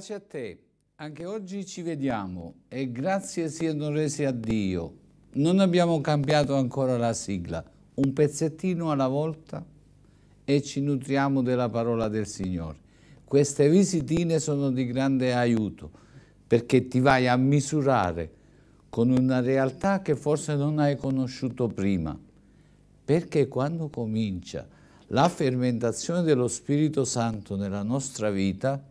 Pace a te. Anche oggi ci vediamo e grazie siano resi a Dio. Non abbiamo cambiato ancora la sigla, un pezzettino alla volta e ci nutriamo della parola del Signore. Queste visitine sono di grande aiuto perché ti vai a misurare con una realtà che forse non hai conosciuto prima. Perché quando comincia la fermentazione dello Spirito Santo nella nostra vita,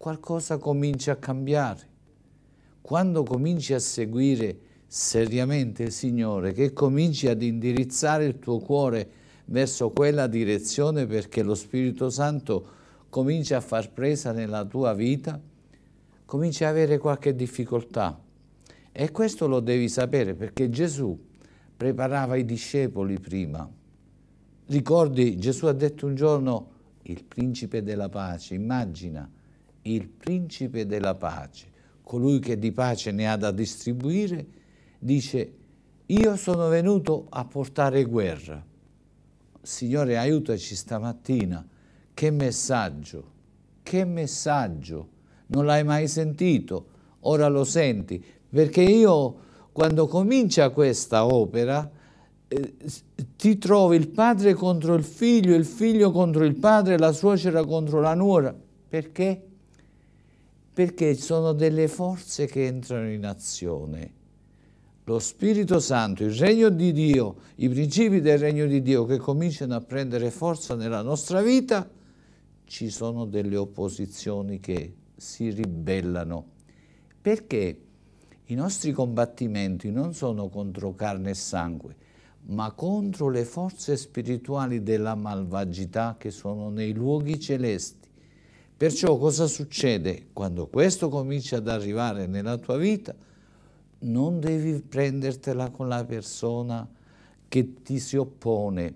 qualcosa comincia a cambiare. Quando cominci a seguire seriamente il Signore, che cominci ad indirizzare il tuo cuore verso quella direzione perché lo Spirito Santo comincia a far presa nella tua vita, cominci ad avere qualche difficoltà. E questo lo devi sapere perché Gesù preparava i discepoli prima. Ricordi, Gesù ha detto un giorno, il principe della pace, immagina, il principe della pace, colui che di pace ne ha da distribuire, dice io sono venuto a portare guerra. Signore aiutaci stamattina, che messaggio, che messaggio, non l'hai mai sentito, ora lo senti, perché io quando comincia questa opera eh, ti trovi il padre contro il figlio, il figlio contro il padre, la suocera contro la nuora, perché? perché sono delle forze che entrano in azione. Lo Spirito Santo, il regno di Dio, i principi del regno di Dio che cominciano a prendere forza nella nostra vita, ci sono delle opposizioni che si ribellano. Perché i nostri combattimenti non sono contro carne e sangue, ma contro le forze spirituali della malvagità che sono nei luoghi celesti Perciò cosa succede? Quando questo comincia ad arrivare nella tua vita, non devi prendertela con la persona che ti si oppone,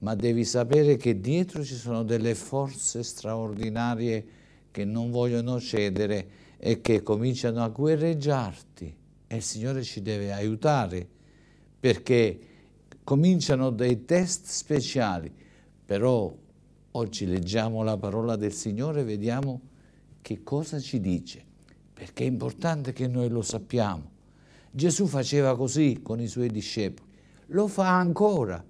ma devi sapere che dietro ci sono delle forze straordinarie che non vogliono cedere e che cominciano a guerreggiarti. E il Signore ci deve aiutare perché cominciano dei test speciali, però Oggi leggiamo la parola del Signore e vediamo che cosa ci dice, perché è importante che noi lo sappiamo. Gesù faceva così con i suoi discepoli, lo fa ancora.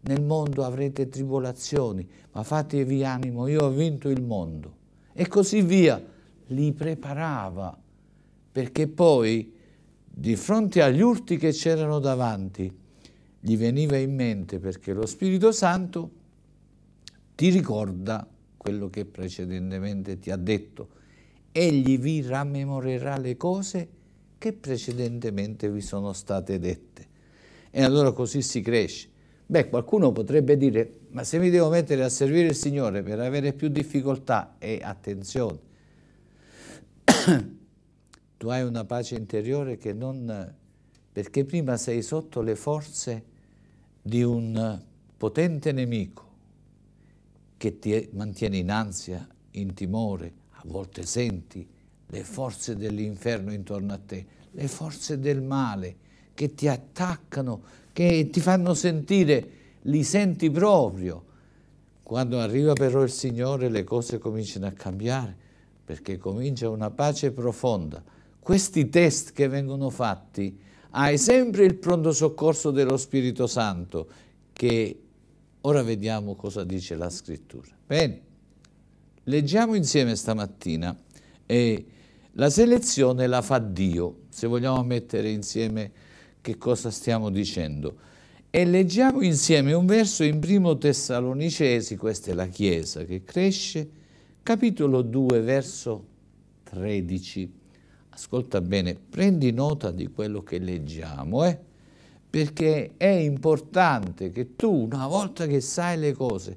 Nel mondo avrete tribolazioni, ma fatevi animo, io ho vinto il mondo. E così via, li preparava, perché poi di fronte agli urti che c'erano davanti, gli veniva in mente perché lo Spirito Santo ti ricorda quello che precedentemente ti ha detto. Egli vi rammemorerà le cose che precedentemente vi sono state dette. E allora così si cresce. Beh, qualcuno potrebbe dire, ma se mi devo mettere a servire il Signore per avere più difficoltà, e attenzione, tu hai una pace interiore che non... perché prima sei sotto le forze di un potente nemico che ti mantiene in ansia, in timore, a volte senti le forze dell'inferno intorno a te, le forze del male che ti attaccano, che ti fanno sentire, li senti proprio. Quando arriva però il Signore le cose cominciano a cambiare perché comincia una pace profonda. Questi test che vengono fatti hai sempre il pronto soccorso dello Spirito Santo che Ora vediamo cosa dice la scrittura. Bene, leggiamo insieme stamattina e la selezione la fa Dio, se vogliamo mettere insieme che cosa stiamo dicendo. E leggiamo insieme un verso in primo Tessalonicesi, questa è la Chiesa che cresce, capitolo 2, verso 13. Ascolta bene, prendi nota di quello che leggiamo, eh? perché è importante che tu, una volta che sai le cose,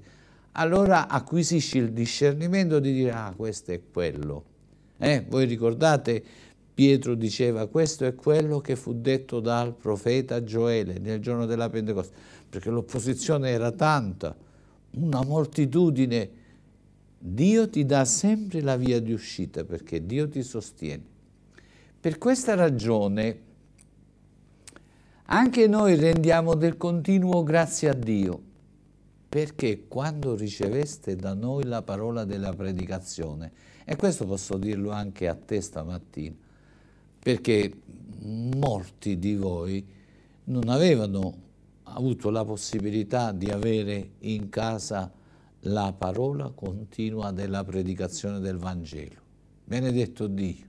allora acquisisci il discernimento di dire, ah, questo è quello. Eh? Voi ricordate, Pietro diceva, questo è quello che fu detto dal profeta Gioele nel giorno della Pentecoste, perché l'opposizione era tanta, una moltitudine. Dio ti dà sempre la via di uscita, perché Dio ti sostiene. Per questa ragione anche noi rendiamo del continuo grazie a Dio, perché quando riceveste da noi la parola della predicazione, e questo posso dirlo anche a te stamattina, perché molti di voi non avevano avuto la possibilità di avere in casa la parola continua della predicazione del Vangelo. Benedetto Dio.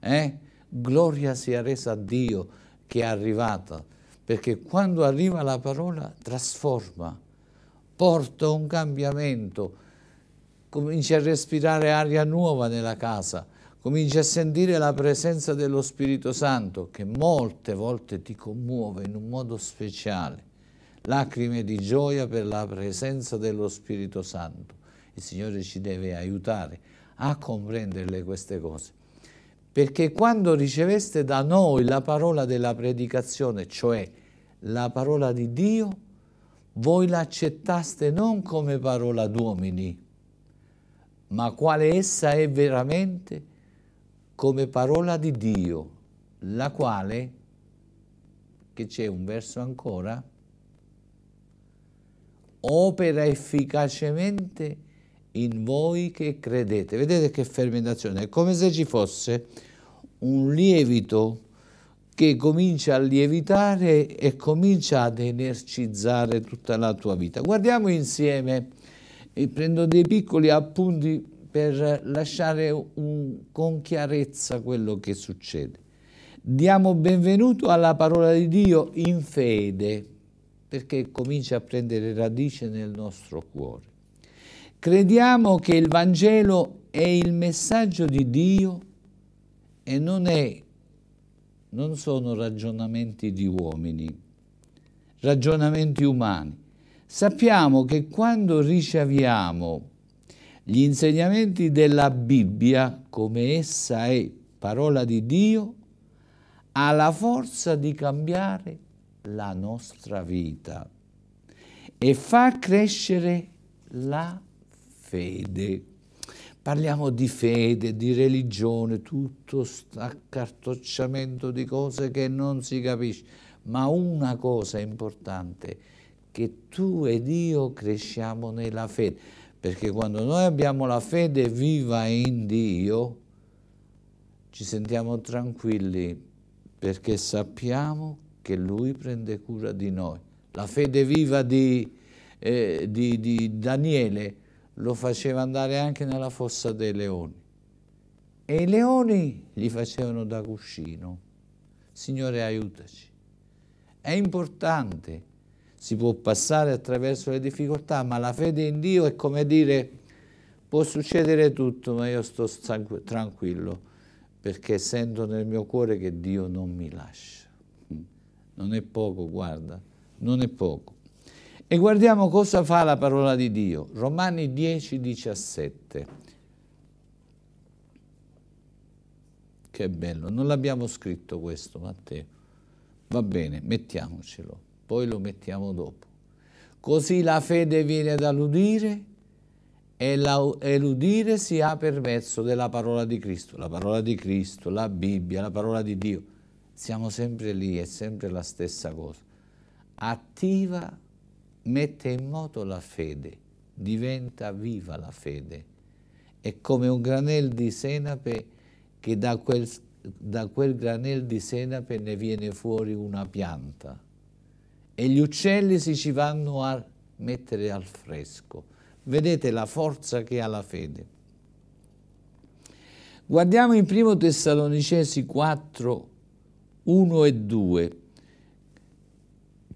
Eh? Gloria sia resa a Dio che è arrivata perché quando arriva la parola trasforma, porta un cambiamento, cominci a respirare aria nuova nella casa, cominci a sentire la presenza dello Spirito Santo che molte volte ti commuove in un modo speciale. Lacrime di gioia per la presenza dello Spirito Santo. Il Signore ci deve aiutare a comprenderle queste cose perché quando riceveste da noi la parola della predicazione, cioè la parola di Dio, voi l'accettaste non come parola d'uomini, ma quale essa è veramente come parola di Dio, la quale, che c'è un verso ancora, opera efficacemente in voi che credete. Vedete che fermentazione, è come se ci fosse un lievito che comincia a lievitare e comincia ad energizzare tutta la tua vita. Guardiamo insieme, e prendo dei piccoli appunti per lasciare un, con chiarezza quello che succede. Diamo benvenuto alla parola di Dio in fede, perché comincia a prendere radice nel nostro cuore. Crediamo che il Vangelo è il messaggio di Dio e non, è, non sono ragionamenti di uomini, ragionamenti umani. Sappiamo che quando riceviamo gli insegnamenti della Bibbia, come essa è parola di Dio, ha la forza di cambiare la nostra vita e fa crescere la fede. Parliamo di fede, di religione, tutto questo accartocciamento di cose che non si capisce. Ma una cosa importante, che tu ed io cresciamo nella fede. Perché quando noi abbiamo la fede viva in Dio, ci sentiamo tranquilli perché sappiamo che Lui prende cura di noi. La fede viva di, eh, di, di Daniele lo faceva andare anche nella fossa dei leoni. E i leoni gli facevano da cuscino. Signore, aiutaci. È importante, si può passare attraverso le difficoltà, ma la fede in Dio è come dire, può succedere tutto, ma io sto tranquillo, perché sento nel mio cuore che Dio non mi lascia. Non è poco, guarda, non è poco. E guardiamo cosa fa la parola di Dio. Romani 10, 17. Che bello, non l'abbiamo scritto questo, Matteo. Va bene, mettiamocelo, poi lo mettiamo dopo. Così la fede viene dall'udire e, e l'udire si ha per mezzo della parola di Cristo. La parola di Cristo, la Bibbia, la parola di Dio. Siamo sempre lì, è sempre la stessa cosa. Attiva mette in moto la fede, diventa viva la fede. È come un granel di senape che da quel, da quel granel di senape ne viene fuori una pianta e gli uccelli si ci vanno a mettere al fresco. Vedete la forza che ha la fede. Guardiamo in 1 Tessalonicesi 4, 1 e 2.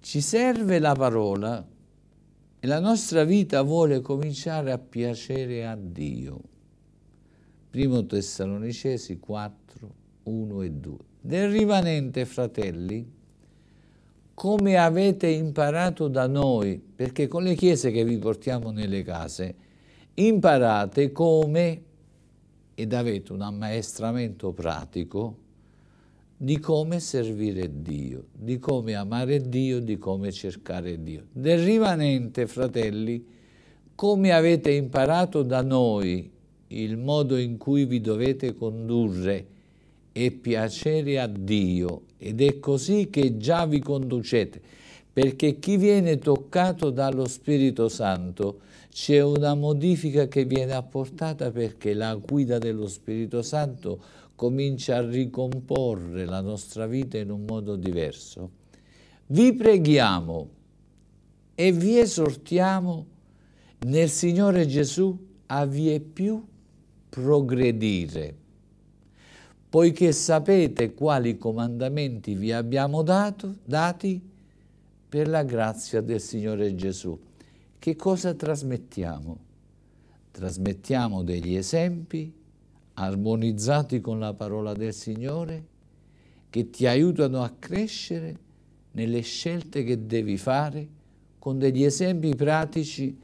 Ci serve la parola e la nostra vita vuole cominciare a piacere a Dio. Primo Tessalonicesi 4, 1 e 2. Del rimanente, fratelli, come avete imparato da noi, perché con le chiese che vi portiamo nelle case, imparate come, ed avete un ammaestramento pratico, di come servire Dio, di come amare Dio, di come cercare Dio. Del rimanente, fratelli, come avete imparato da noi il modo in cui vi dovete condurre e piacere a Dio ed è così che già vi conducete, perché chi viene toccato dallo Spirito Santo c'è una modifica che viene apportata perché la guida dello Spirito Santo è comincia a ricomporre la nostra vita in un modo diverso, vi preghiamo e vi esortiamo nel Signore Gesù a vie più progredire, poiché sapete quali comandamenti vi abbiamo dato, dati per la grazia del Signore Gesù. Che cosa trasmettiamo? Trasmettiamo degli esempi armonizzati con la parola del Signore, che ti aiutano a crescere nelle scelte che devi fare con degli esempi pratici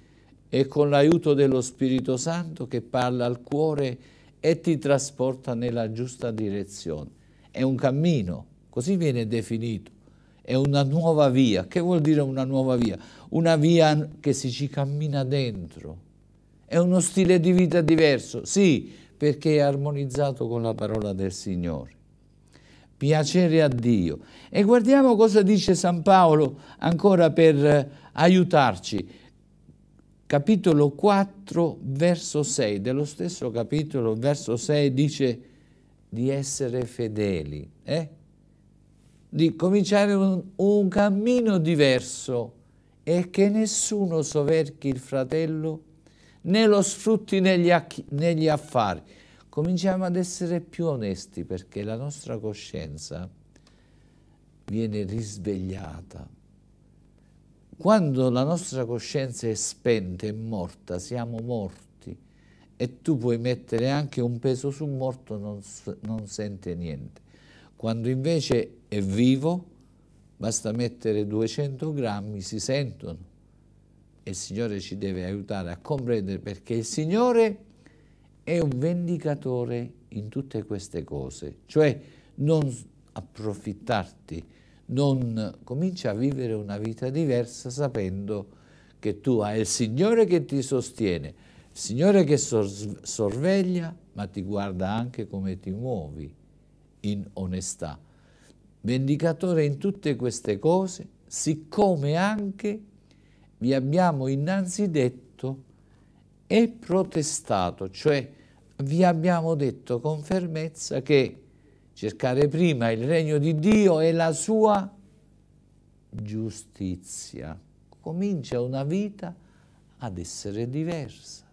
e con l'aiuto dello Spirito Santo che parla al cuore e ti trasporta nella giusta direzione. È un cammino, così viene definito, è una nuova via. Che vuol dire una nuova via? Una via che si ci cammina dentro. È uno stile di vita diverso, sì, perché è armonizzato con la parola del Signore. Piacere a Dio. E guardiamo cosa dice San Paolo ancora per eh, aiutarci. Capitolo 4, verso 6, dello stesso capitolo, verso 6 dice di essere fedeli, eh? di cominciare un, un cammino diverso e che nessuno soverchi il fratello né lo sfrutti negli, negli affari. Cominciamo ad essere più onesti perché la nostra coscienza viene risvegliata. Quando la nostra coscienza è spenta, è morta, siamo morti e tu puoi mettere anche un peso su un morto, non, non sente niente. Quando invece è vivo, basta mettere 200 grammi, si sentono e il Signore ci deve aiutare a comprendere perché il Signore è un vendicatore in tutte queste cose, cioè non approfittarti, non comincia a vivere una vita diversa sapendo che tu hai il Signore che ti sostiene, il Signore che sorveglia, ma ti guarda anche come ti muovi in onestà. Vendicatore in tutte queste cose, siccome anche vi abbiamo innanzi detto e protestato, cioè vi abbiamo detto con fermezza che cercare prima il regno di Dio e la sua giustizia. Comincia una vita ad essere diversa.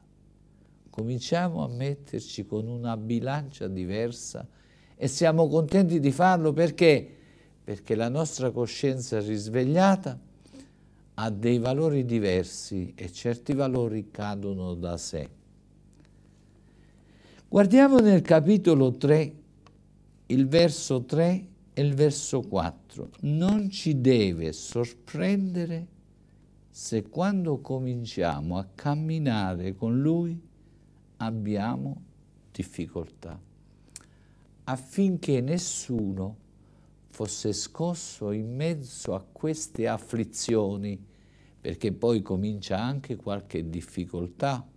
Cominciamo a metterci con una bilancia diversa e siamo contenti di farlo perché? Perché la nostra coscienza risvegliata ha dei valori diversi e certi valori cadono da sé. Guardiamo nel capitolo 3, il verso 3 e il verso 4. Non ci deve sorprendere se quando cominciamo a camminare con Lui abbiamo difficoltà, affinché nessuno fosse scosso in mezzo a queste afflizioni, perché poi comincia anche qualche difficoltà,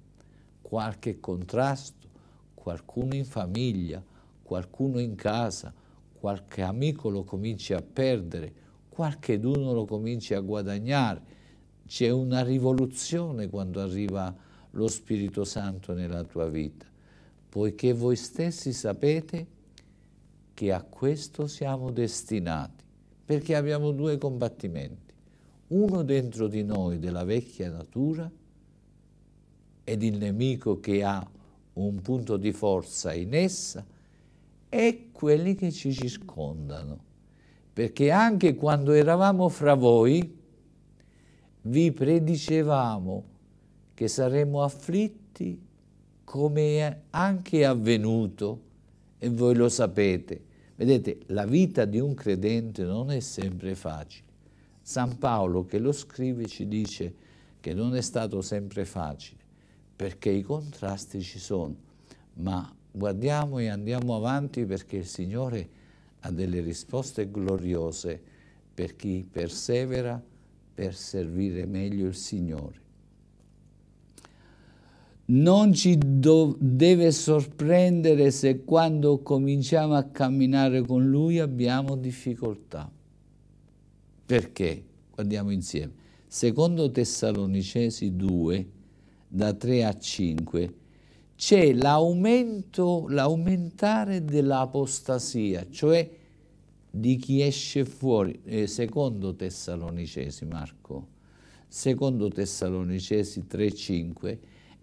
qualche contrasto, qualcuno in famiglia, qualcuno in casa, qualche amico lo cominci a perdere, qualche d'uno lo cominci a guadagnare. C'è una rivoluzione quando arriva lo Spirito Santo nella tua vita, poiché voi stessi sapete che a questo siamo destinati, perché abbiamo due combattimenti, uno dentro di noi della vecchia natura ed il nemico che ha un punto di forza in essa e quelli che ci circondano. Perché anche quando eravamo fra voi, vi predicevamo che saremmo afflitti come è anche avvenuto, e voi lo sapete. Vedete, la vita di un credente non è sempre facile. San Paolo che lo scrive ci dice che non è stato sempre facile, perché i contrasti ci sono, ma guardiamo e andiamo avanti perché il Signore ha delle risposte gloriose per chi persevera per servire meglio il Signore. Non ci deve sorprendere se quando cominciamo a camminare con Lui abbiamo difficoltà. Perché? Guardiamo insieme. Secondo Tessalonicesi 2, da 3 a 5, c'è l'aumento, l'aumentare dell'apostasia, cioè di chi esce fuori. Eh, secondo Tessalonicesi, Marco, secondo Tessalonicesi 3, 5,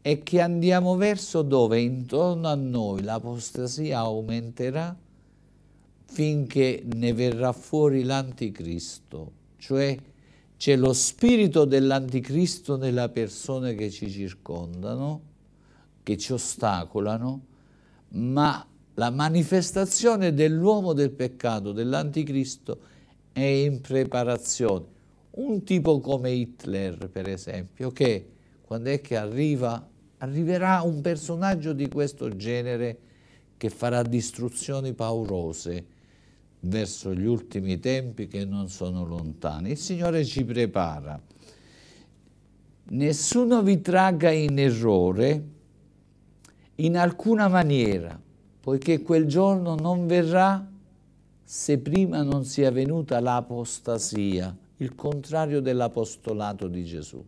è che andiamo verso dove intorno a noi l'apostasia aumenterà finché ne verrà fuori l'anticristo, cioè c'è lo spirito dell'anticristo nelle persone che ci circondano, che ci ostacolano, ma la manifestazione dell'uomo del peccato, dell'anticristo, è in preparazione. Un tipo come Hitler, per esempio, che quando è che arriva arriverà un personaggio di questo genere che farà distruzioni paurose verso gli ultimi tempi che non sono lontani. Il Signore ci prepara. Nessuno vi tragga in errore in alcuna maniera, poiché quel giorno non verrà se prima non sia venuta l'apostasia, il contrario dell'apostolato di Gesù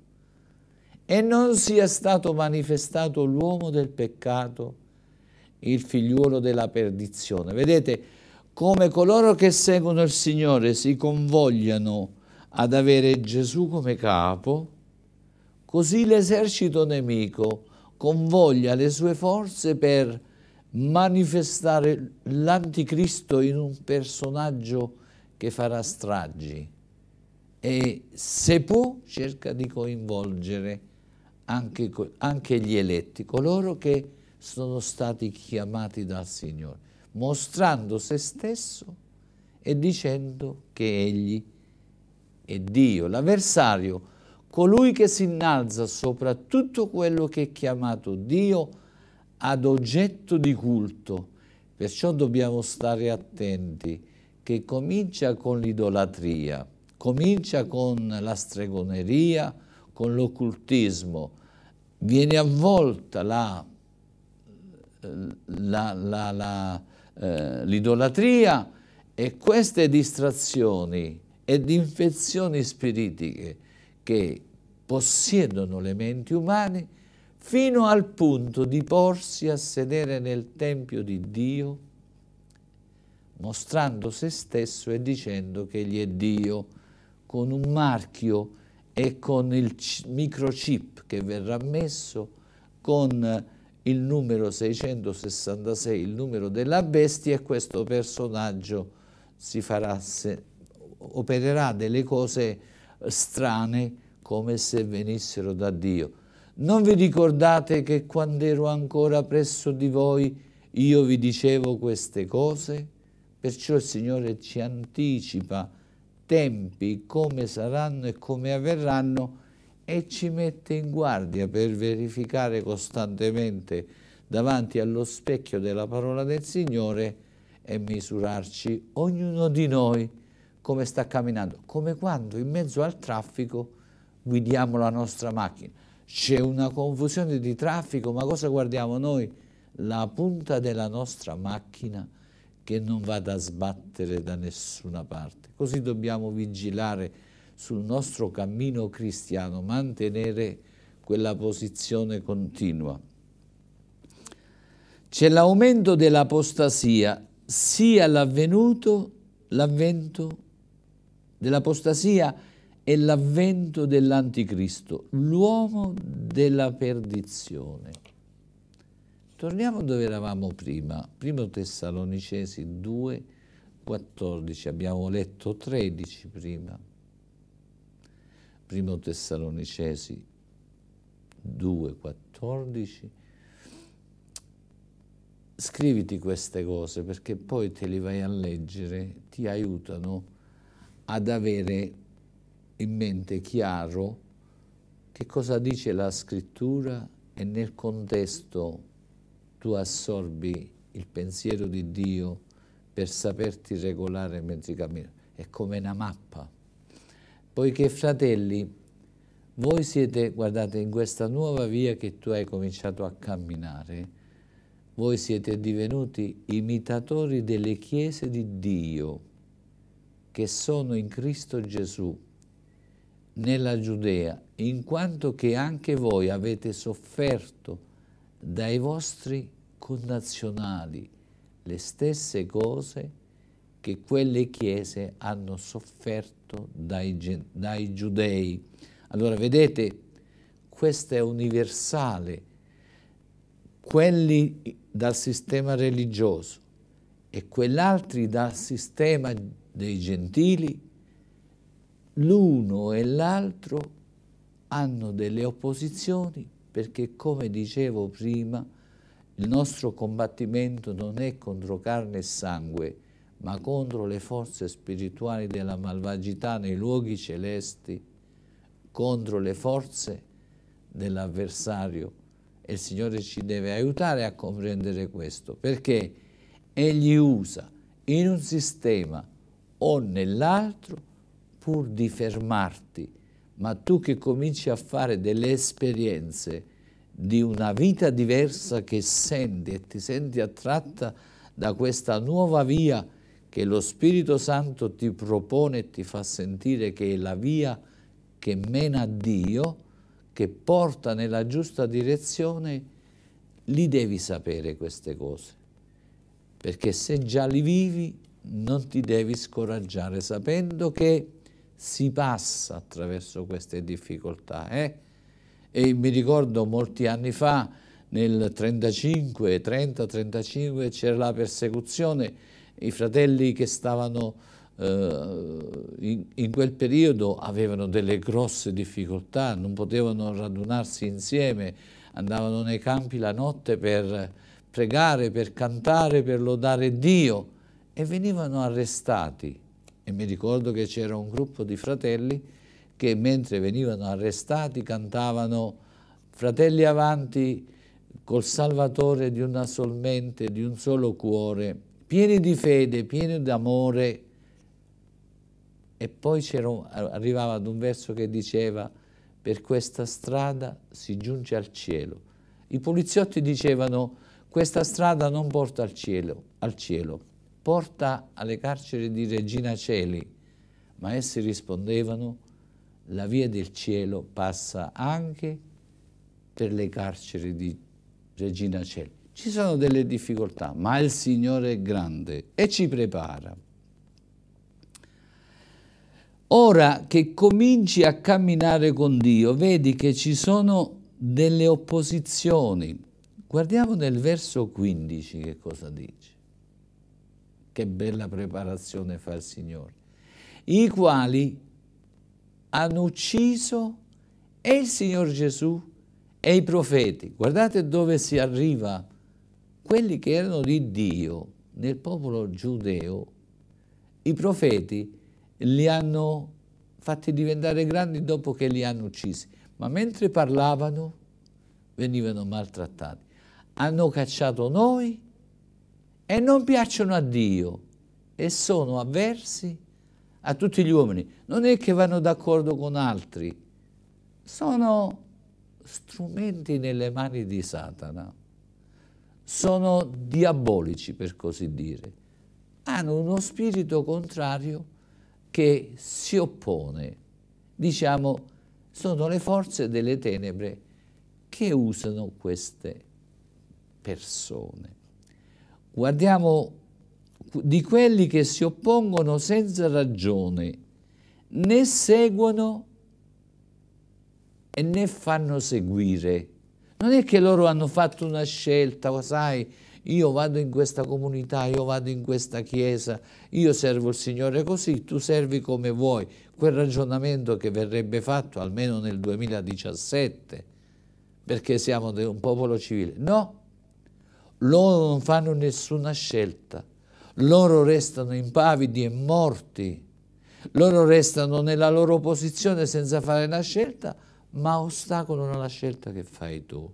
e non sia stato manifestato l'uomo del peccato, il figliuolo della perdizione. Vedete come coloro che seguono il Signore si convogliano ad avere Gesù come capo, così l'esercito nemico convoglia le sue forze per manifestare l'anticristo in un personaggio che farà stragi e se può cerca di coinvolgere anche, anche gli eletti, coloro che sono stati chiamati dal Signore, mostrando se stesso e dicendo che Egli è Dio. L'avversario, colui che si innalza sopra tutto quello che è chiamato Dio ad oggetto di culto. Perciò dobbiamo stare attenti che comincia con l'idolatria, comincia con la stregoneria, con l'occultismo, viene avvolta eh, l'idolatria eh, e queste distrazioni ed infezioni spiritiche che possiedono le menti umane fino al punto di porsi a sedere nel Tempio di Dio mostrando se stesso e dicendo che egli è Dio con un marchio e con il microchip che verrà messo, con il numero 666, il numero della bestia e questo personaggio si farà se, opererà delle cose strane come se venissero da Dio. Non vi ricordate che quando ero ancora presso di voi io vi dicevo queste cose? Perciò il Signore ci anticipa tempi, come saranno e come avverranno e ci mette in guardia per verificare costantemente davanti allo specchio della parola del Signore e misurarci ognuno di noi come sta camminando, come quando in mezzo al traffico guidiamo la nostra macchina. C'è una confusione di traffico, ma cosa guardiamo noi? La punta della nostra macchina che non vada a sbattere da nessuna parte. Così dobbiamo vigilare sul nostro cammino cristiano, mantenere quella posizione continua. C'è l'aumento dell'apostasia, sia l'avvenuto, l'avvento dell'apostasia e l'avvento dell'anticristo, l'uomo della perdizione. Torniamo dove eravamo prima, primo Tessalonicesi 2, 14, abbiamo letto 13 prima, primo Tessalonicesi 2, 14, scriviti queste cose perché poi te le vai a leggere, ti aiutano ad avere in mente chiaro che cosa dice la scrittura e nel contesto tu assorbi il pensiero di Dio per saperti regolare mentre cammini. È come una mappa. Poiché, fratelli, voi siete, guardate, in questa nuova via che tu hai cominciato a camminare, voi siete divenuti imitatori delle chiese di Dio che sono in Cristo Gesù, nella Giudea, in quanto che anche voi avete sofferto dai vostri connazionali le stesse cose che quelle chiese hanno sofferto dai, dai giudei. Allora vedete, questo è universale. Quelli dal sistema religioso e quell'altri dal sistema dei gentili, l'uno e l'altro hanno delle opposizioni perché come dicevo prima, il nostro combattimento non è contro carne e sangue, ma contro le forze spirituali della malvagità nei luoghi celesti, contro le forze dell'avversario. E il Signore ci deve aiutare a comprendere questo, perché Egli usa in un sistema o nell'altro pur di fermarti, ma tu che cominci a fare delle esperienze di una vita diversa che senti e ti senti attratta da questa nuova via che lo Spirito Santo ti propone e ti fa sentire che è la via che mena a Dio, che porta nella giusta direzione, li devi sapere queste cose. Perché se già li vivi non ti devi scoraggiare sapendo che si passa attraverso queste difficoltà. Eh? E mi ricordo molti anni fa, nel 35, 30, 35, c'era la persecuzione, i fratelli che stavano eh, in, in quel periodo avevano delle grosse difficoltà, non potevano radunarsi insieme, andavano nei campi la notte per pregare, per cantare, per lodare Dio e venivano arrestati e mi ricordo che c'era un gruppo di fratelli che mentre venivano arrestati cantavano Fratelli avanti col Salvatore di una sol mente, di un solo cuore, pieni di fede, pieni d'amore. E poi arrivava ad un verso che diceva per questa strada si giunge al cielo. I poliziotti dicevano questa strada non porta al cielo. Al cielo porta alle carceri di Regina Celi. Ma essi rispondevano, la via del cielo passa anche per le carceri di Regina Celi. Ci sono delle difficoltà, ma il Signore è grande e ci prepara. Ora che cominci a camminare con Dio, vedi che ci sono delle opposizioni. Guardiamo nel verso 15 che cosa dice che bella preparazione fa il Signore, i quali hanno ucciso e il Signore Gesù e i profeti. Guardate dove si arriva. Quelli che erano di Dio nel popolo giudeo, i profeti li hanno fatti diventare grandi dopo che li hanno uccisi. Ma mentre parlavano venivano maltrattati. Hanno cacciato noi e non piacciono a Dio e sono avversi a tutti gli uomini. Non è che vanno d'accordo con altri, sono strumenti nelle mani di Satana, sono diabolici per così dire, hanno uno spirito contrario che si oppone, diciamo, sono le forze delle tenebre che usano queste persone. Guardiamo di quelli che si oppongono senza ragione, né seguono e né fanno seguire. Non è che loro hanno fatto una scelta, sai, io vado in questa comunità, io vado in questa chiesa, io servo il Signore così, tu servi come vuoi. Quel ragionamento che verrebbe fatto almeno nel 2017, perché siamo un popolo civile. No, loro non fanno nessuna scelta, loro restano impavidi e morti, loro restano nella loro posizione senza fare la scelta, ma ostacolano la scelta che fai tu.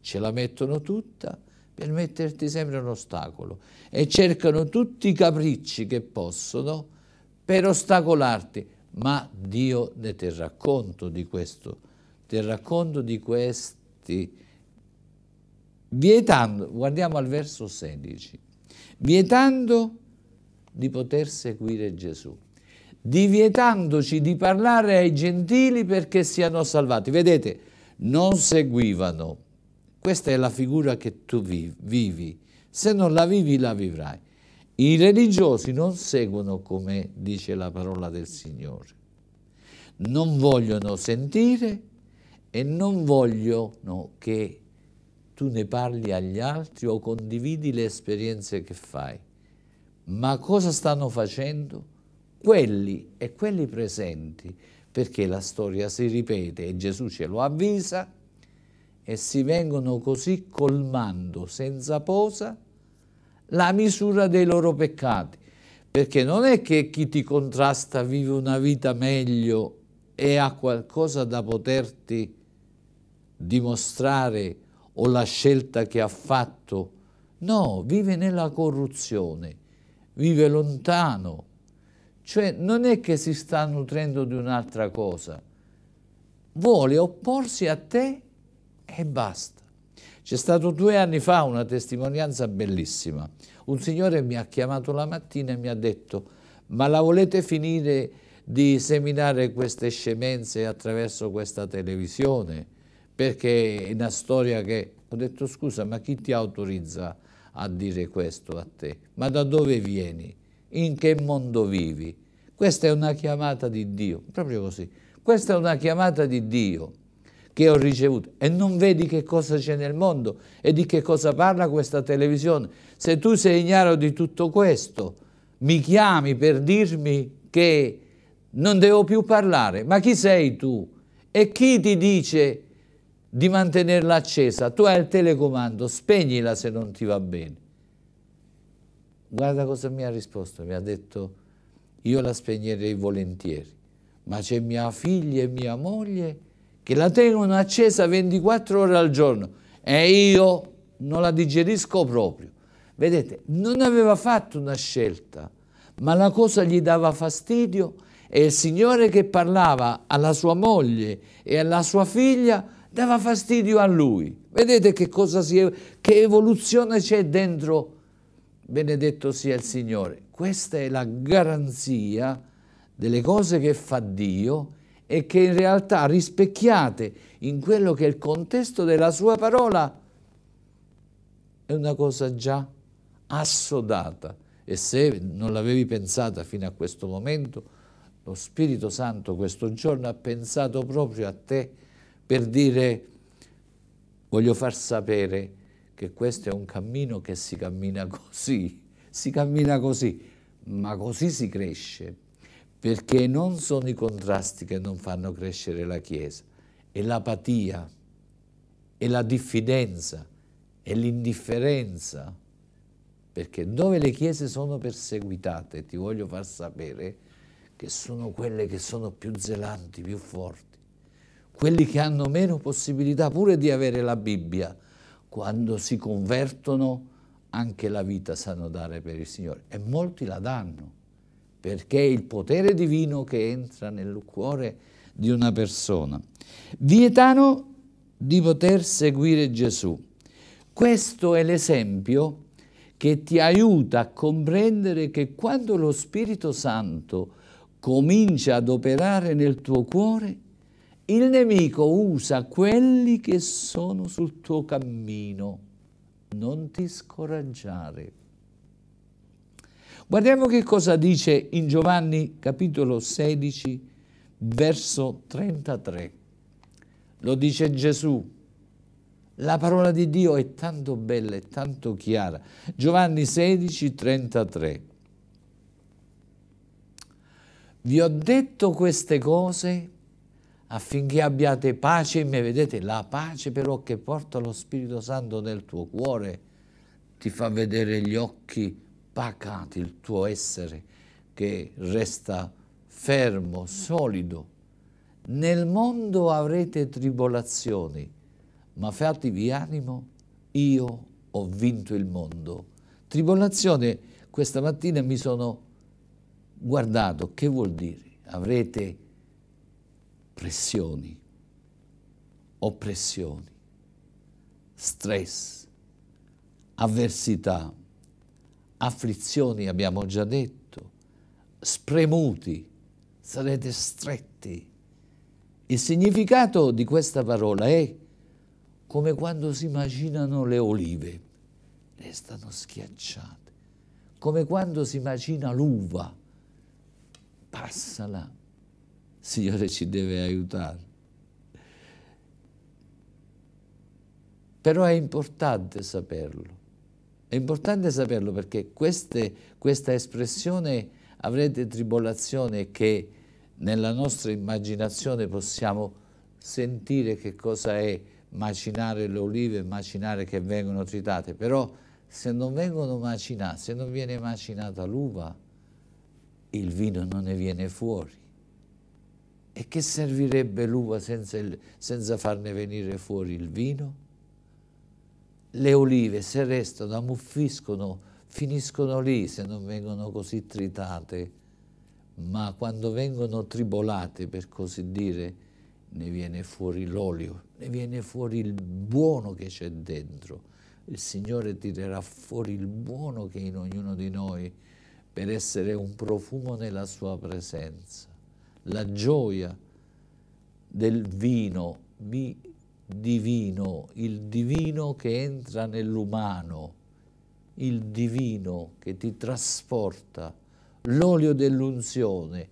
Ce la mettono tutta per metterti sempre un ostacolo e cercano tutti i capricci che possono per ostacolarti, ma Dio ne terrà conto di questo, terrà conto di questi vietando, guardiamo al verso 16, vietando di poter seguire Gesù, divietandoci di parlare ai gentili perché siano salvati. Vedete, non seguivano. Questa è la figura che tu vivi. Se non la vivi, la vivrai. I religiosi non seguono come dice la parola del Signore. Non vogliono sentire e non vogliono che tu ne parli agli altri o condividi le esperienze che fai. Ma cosa stanno facendo? Quelli e quelli presenti, perché la storia si ripete e Gesù ce lo avvisa e si vengono così colmando senza posa la misura dei loro peccati. Perché non è che chi ti contrasta vive una vita meglio e ha qualcosa da poterti dimostrare o la scelta che ha fatto. No, vive nella corruzione, vive lontano. Cioè non è che si sta nutrendo di un'altra cosa. Vuole opporsi a te e basta. C'è stato due anni fa una testimonianza bellissima. Un signore mi ha chiamato la mattina e mi ha detto ma la volete finire di seminare queste scemenze attraverso questa televisione? perché è una storia che ho detto scusa ma chi ti autorizza a dire questo a te? Ma da dove vieni? In che mondo vivi? Questa è una chiamata di Dio, proprio così. Questa è una chiamata di Dio che ho ricevuto e non vedi che cosa c'è nel mondo e di che cosa parla questa televisione. Se tu sei ignaro di tutto questo, mi chiami per dirmi che non devo più parlare. Ma chi sei tu? E chi ti dice di mantenerla accesa. Tu hai il telecomando, spegnila se non ti va bene. Guarda cosa mi ha risposto, mi ha detto io la spegnerei volentieri, ma c'è mia figlia e mia moglie che la tengono accesa 24 ore al giorno e io non la digerisco proprio. Vedete, non aveva fatto una scelta, ma la cosa gli dava fastidio e il Signore che parlava alla sua moglie e alla sua figlia dava fastidio a lui. Vedete che, cosa si è, che evoluzione c'è dentro, benedetto sia il Signore. Questa è la garanzia delle cose che fa Dio e che in realtà rispecchiate in quello che è il contesto della sua parola è una cosa già assodata e se non l'avevi pensata fino a questo momento lo Spirito Santo questo giorno ha pensato proprio a te per dire voglio far sapere che questo è un cammino che si cammina così, si cammina così, ma così si cresce, perché non sono i contrasti che non fanno crescere la Chiesa, è l'apatia, è la diffidenza, è l'indifferenza, perché dove le Chiese sono perseguitate, ti voglio far sapere, che sono quelle che sono più zelanti, più forti quelli che hanno meno possibilità pure di avere la Bibbia, quando si convertono anche la vita sanno dare per il Signore e molti la danno perché è il potere divino che entra nel cuore di una persona. Vietano di poter seguire Gesù. Questo è l'esempio che ti aiuta a comprendere che quando lo Spirito Santo comincia ad operare nel tuo cuore, il nemico usa quelli che sono sul tuo cammino. Non ti scoraggiare. Guardiamo che cosa dice in Giovanni capitolo 16, verso 33. Lo dice Gesù. La parola di Dio è tanto bella e tanto chiara. Giovanni 16, 33. Vi ho detto queste cose affinché abbiate pace in me. Vedete, la pace però che porta lo Spirito Santo nel tuo cuore ti fa vedere gli occhi pacati, il tuo essere che resta fermo, solido. Nel mondo avrete tribolazioni, ma fatevi animo, io ho vinto il mondo. Tribolazione, questa mattina mi sono guardato, che vuol dire? Avrete pressioni, oppressioni, stress, avversità, afflizioni, abbiamo già detto, spremuti, sarete stretti. Il significato di questa parola è come quando si macinano le olive, restano schiacciate, come quando si macina l'uva, passa la Signore ci deve aiutare. Però è importante saperlo. È importante saperlo perché queste, questa espressione avrete tribolazione che nella nostra immaginazione possiamo sentire che cosa è macinare le olive, macinare che vengono tritate, però se non vengono macinate, se non viene macinata l'uva, il vino non ne viene fuori. E che servirebbe l'uva senza, il, senza farne venire fuori il vino? Le olive, se restano, ammuffiscono, finiscono lì se non vengono così tritate, ma quando vengono tribolate, per così dire, ne viene fuori l'olio, ne viene fuori il buono che c'è dentro. Il Signore tirerà fuori il buono che è in ognuno di noi per essere un profumo nella sua presenza la gioia del vino mi divino, il divino che entra nell'umano, il divino che ti trasporta, l'olio dell'unzione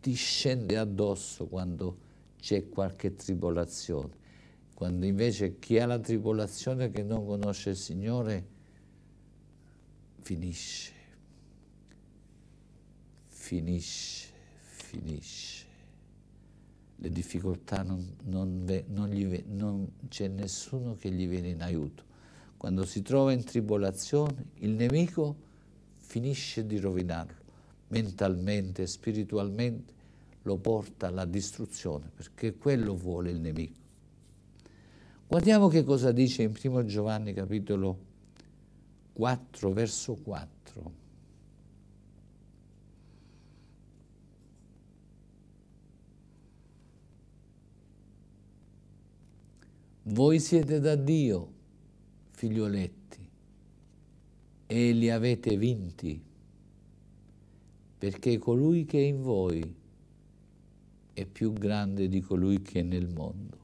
ti scende addosso quando c'è qualche tribolazione, quando invece chi ha la tribolazione che non conosce il Signore finisce, finisce finisce. Le difficoltà non, non, non, non c'è nessuno che gli viene in aiuto. Quando si trova in tribolazione, il nemico finisce di rovinarlo mentalmente, spiritualmente, lo porta alla distruzione, perché quello vuole il nemico. Guardiamo che cosa dice in 1 Giovanni capitolo 4, verso 4. Voi siete da Dio, figlioletti, e li avete vinti, perché colui che è in voi è più grande di colui che è nel mondo.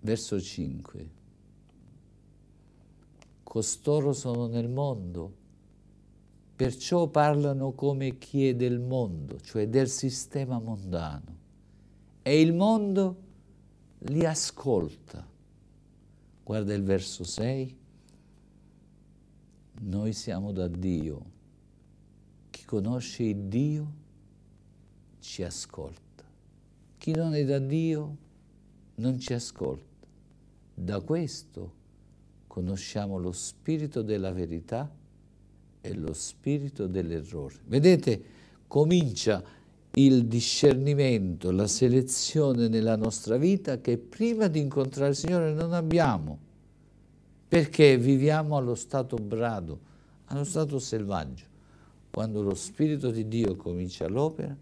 Verso 5. Costoro sono nel mondo, perciò parlano come chi è del mondo, cioè del sistema mondano. E il mondo li ascolta. Guarda il verso 6. Noi siamo da Dio. Chi conosce il Dio ci ascolta. Chi non è da Dio non ci ascolta. Da questo conosciamo lo spirito della verità e lo spirito dell'errore. Vedete, comincia il discernimento, la selezione nella nostra vita che prima di incontrare il Signore non abbiamo, perché viviamo allo stato brado, allo stato selvaggio. Quando lo Spirito di Dio comincia l'opera,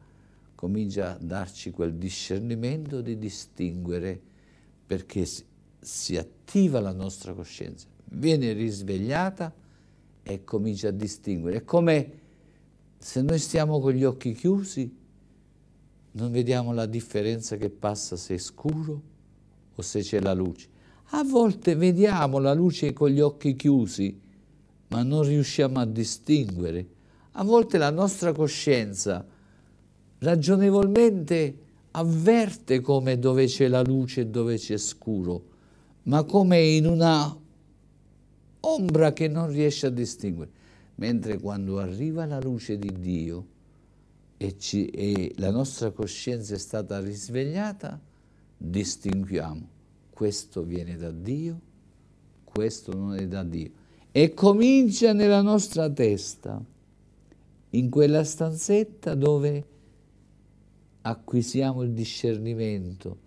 comincia a darci quel discernimento di distinguere, perché si attiva la nostra coscienza, viene risvegliata e comincia a distinguere. È come se noi stiamo con gli occhi chiusi non vediamo la differenza che passa se è scuro o se c'è la luce. A volte vediamo la luce con gli occhi chiusi, ma non riusciamo a distinguere. A volte la nostra coscienza ragionevolmente avverte come dove c'è la luce e dove c'è scuro, ma come in una ombra che non riesce a distinguere. Mentre quando arriva la luce di Dio, e, ci, e la nostra coscienza è stata risvegliata, distinguiamo. Questo viene da Dio, questo non è da Dio. E comincia nella nostra testa, in quella stanzetta dove acquisiamo il discernimento,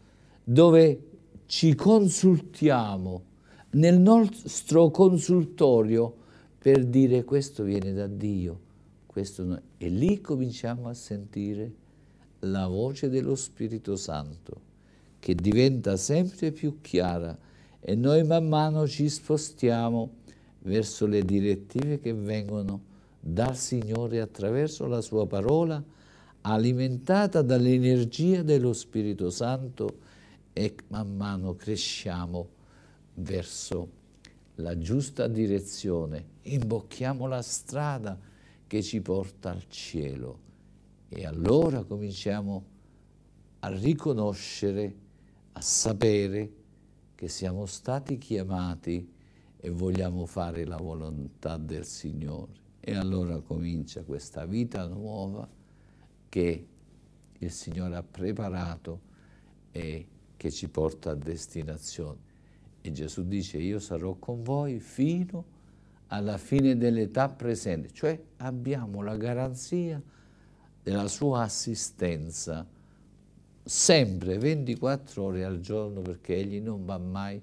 dove ci consultiamo nel nostro consultorio per dire questo viene da Dio, questo non è e lì cominciamo a sentire la voce dello Spirito Santo che diventa sempre più chiara e noi man mano ci spostiamo verso le direttive che vengono dal Signore attraverso la sua parola alimentata dall'energia dello Spirito Santo e man mano cresciamo verso la giusta direzione, imbocchiamo la strada che ci porta al cielo. E allora cominciamo a riconoscere, a sapere che siamo stati chiamati e vogliamo fare la volontà del Signore. E allora comincia questa vita nuova che il Signore ha preparato e che ci porta a destinazione. E Gesù dice, io sarò con voi fino a alla fine dell'età presente, cioè abbiamo la garanzia della sua assistenza sempre 24 ore al giorno perché egli non va mai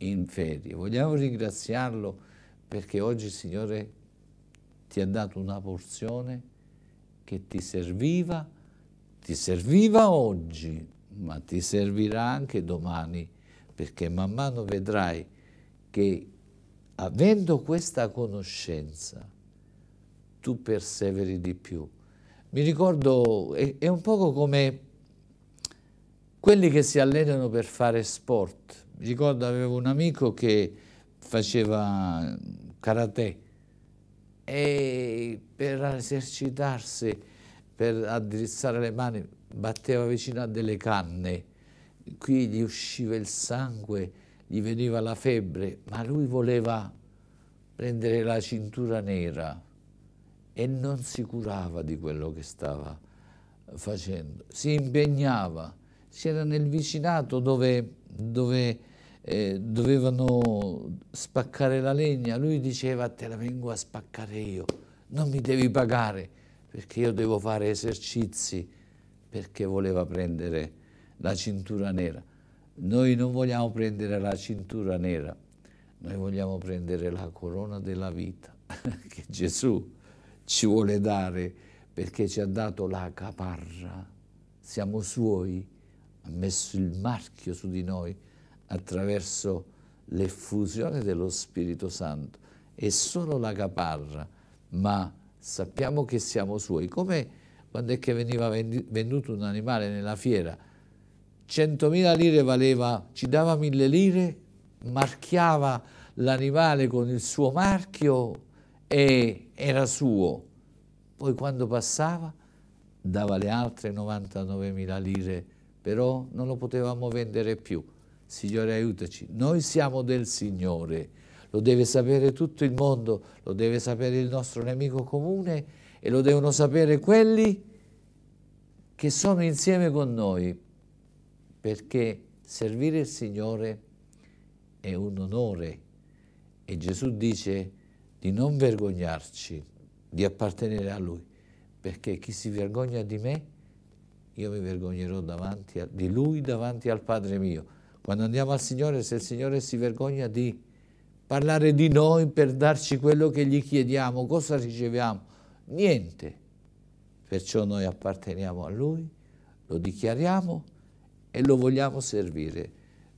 in ferie. Vogliamo ringraziarlo perché oggi il Signore ti ha dato una porzione che ti serviva, ti serviva oggi, ma ti servirà anche domani, perché man mano vedrai che avendo questa conoscenza, tu perseveri di più. Mi ricordo, è, è un poco come quelli che si allenano per fare sport. Mi ricordo avevo un amico che faceva karate e per esercitarsi, per addrizzare le mani, batteva vicino a delle canne, qui gli usciva il sangue gli veniva la febbre, ma lui voleva prendere la cintura nera e non si curava di quello che stava facendo, si impegnava, si era nel vicinato dove, dove eh, dovevano spaccare la legna, lui diceva te la vengo a spaccare io, non mi devi pagare perché io devo fare esercizi, perché voleva prendere la cintura nera. Noi non vogliamo prendere la cintura nera, noi vogliamo prendere la corona della vita che Gesù ci vuole dare perché ci ha dato la caparra. Siamo suoi, ha messo il marchio su di noi attraverso l'effusione dello Spirito Santo. È solo la caparra, ma sappiamo che siamo suoi. Come quando è che veniva venduto un animale nella fiera, 100.000 lire valeva, ci dava 1.000 lire, marchiava l'animale con il suo marchio e era suo. Poi quando passava dava le altre 99.000 lire, però non lo potevamo vendere più. Signore aiutaci, noi siamo del Signore, lo deve sapere tutto il mondo, lo deve sapere il nostro nemico comune e lo devono sapere quelli che sono insieme con noi perché servire il Signore è un onore e Gesù dice di non vergognarci, di appartenere a Lui, perché chi si vergogna di me, io mi vergognerò davanti a, di Lui davanti al Padre mio. Quando andiamo al Signore, se il Signore si vergogna di parlare di noi per darci quello che gli chiediamo, cosa riceviamo? Niente. Perciò noi apparteniamo a Lui, lo dichiariamo e lo vogliamo servire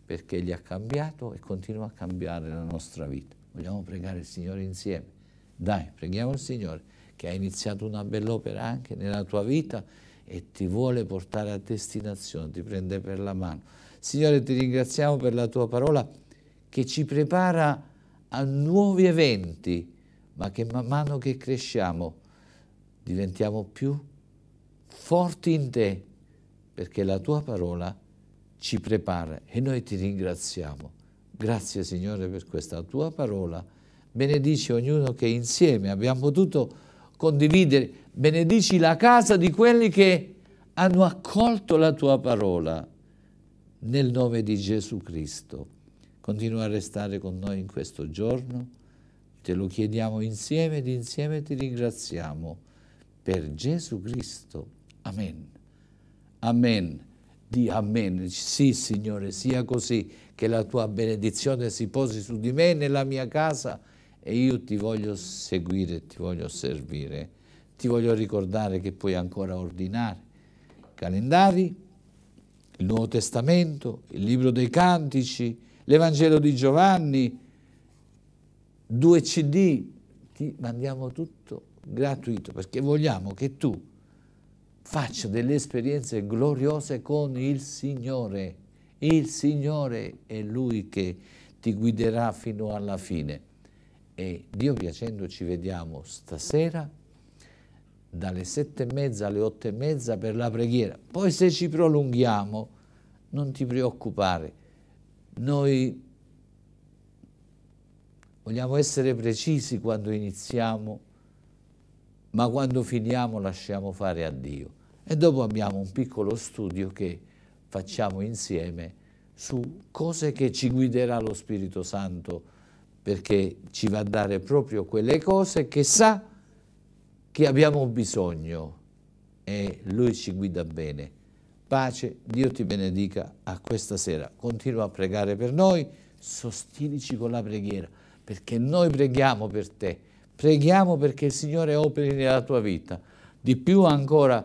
perché gli ha cambiato e continua a cambiare la nostra vita. Vogliamo pregare il Signore insieme. Dai, preghiamo il Signore che ha iniziato una bell'opera anche nella tua vita e ti vuole portare a destinazione, ti prende per la mano. Signore, ti ringraziamo per la tua parola che ci prepara a nuovi eventi, ma che man mano che cresciamo diventiamo più forti in te perché la tua parola ci prepara e noi ti ringraziamo. Grazie Signore per questa tua parola. Benedici ognuno che insieme abbiamo potuto condividere. Benedici la casa di quelli che hanno accolto la tua parola nel nome di Gesù Cristo. Continua a restare con noi in questo giorno. Te lo chiediamo insieme ed insieme ti ringraziamo per Gesù Cristo. Amen. Amen. Di Amen. Sì, Signore, sia così che la tua benedizione si posi su di me nella mia casa e io ti voglio seguire, ti voglio servire. Ti voglio ricordare che puoi ancora ordinare calendari, il Nuovo Testamento, il Libro dei Cantici, l'Evangelo di Giovanni, due CD, ti mandiamo tutto gratuito perché vogliamo che tu faccia delle esperienze gloriose con il Signore. Il Signore è Lui che ti guiderà fino alla fine. E Dio piacendo ci vediamo stasera dalle sette e mezza alle otto e mezza per la preghiera. Poi se ci prolunghiamo, non ti preoccupare, noi vogliamo essere precisi quando iniziamo ma quando finiamo lasciamo fare a Dio. E dopo abbiamo un piccolo studio che facciamo insieme su cose che ci guiderà lo Spirito Santo, perché ci va a dare proprio quelle cose che sa che abbiamo bisogno e Lui ci guida bene. Pace, Dio ti benedica a questa sera. Continua a pregare per noi, sostienici con la preghiera, perché noi preghiamo per te Preghiamo perché il Signore operi nella tua vita. Di più ancora,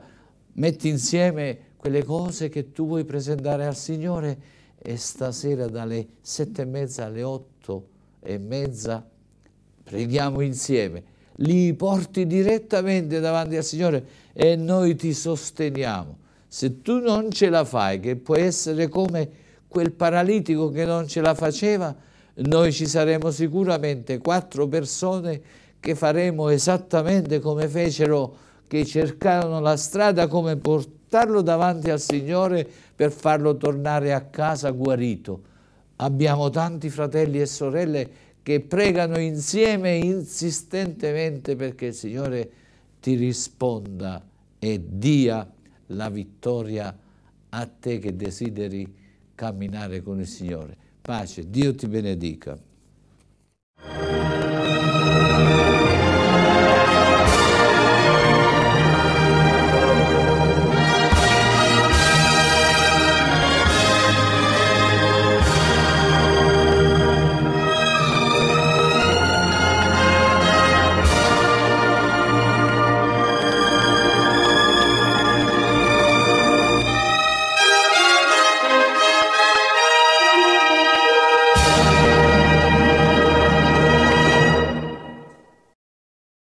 metti insieme quelle cose che tu vuoi presentare al Signore e stasera dalle sette e mezza alle otto e mezza preghiamo insieme. Li porti direttamente davanti al Signore e noi ti sosteniamo. Se tu non ce la fai, che può essere come quel paralitico che non ce la faceva, noi ci saremo sicuramente quattro persone che che faremo esattamente come fecero che cercarono la strada come portarlo davanti al Signore per farlo tornare a casa guarito. Abbiamo tanti fratelli e sorelle che pregano insieme insistentemente perché il Signore ti risponda e dia la vittoria a te che desideri camminare con il Signore. Pace, Dio ti benedica.